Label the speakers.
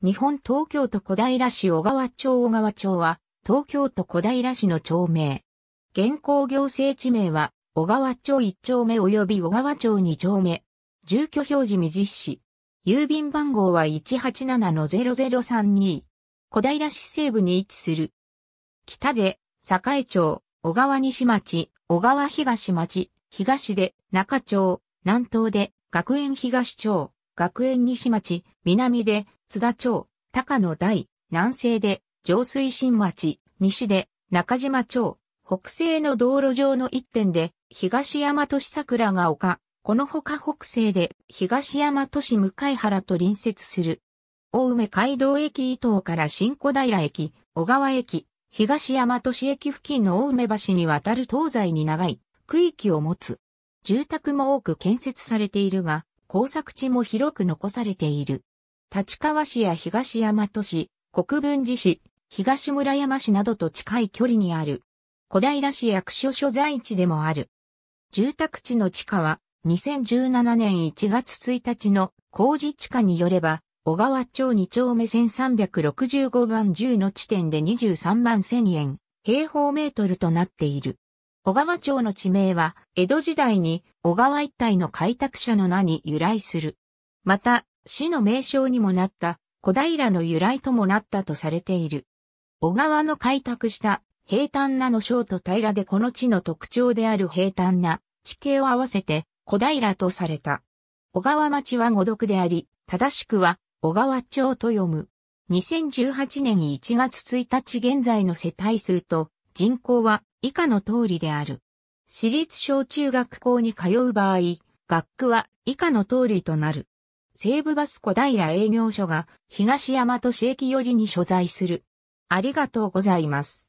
Speaker 1: 日本東京都小平市小川町小川町は、東京都小平市の町名。現行行政地名は、小川町1丁目及び小川町2丁目。住居表示未実施。郵便番号は187-0032。小平市西部に位置する。北で、栄町、小川西町、小川東町、東で、中町、南東で、学園東町、学園西町、南で、津田町、高野台、南西で、上水新町、西で、中島町、北西の道路上の一点で、東山都市桜が丘、このほか北西で、東山都市向原と隣接する。大梅街道駅伊東から新小平駅、小川駅、東山都市駅付近の大梅橋にわたる東西に長い区域を持つ。住宅も多く建設されているが、工作地も広く残されている。立川市や東大和市、国分寺市、東村山市などと近い距離にある。小平市役所所在地でもある。住宅地の地価は、2017年1月1日の工事地価によれば、小川町2丁目1365番10の地点で23万1000円、平方メートルとなっている。小川町の地名は、江戸時代に小川一帯の開拓者の名に由来する。また、市の名称にもなった小平の由来ともなったとされている。小川の開拓した平坦なの章と平でこの地の特徴である平坦な地形を合わせて小平とされた。小川町は五読であり、正しくは小川町と読む。2018年1月1日現在の世帯数と人口は以下の通りである。私立小中学校に通う場合、学区は以下の通りとなる。西武バス小平営業所が東大和市駅寄りに所在する。ありがとうございます。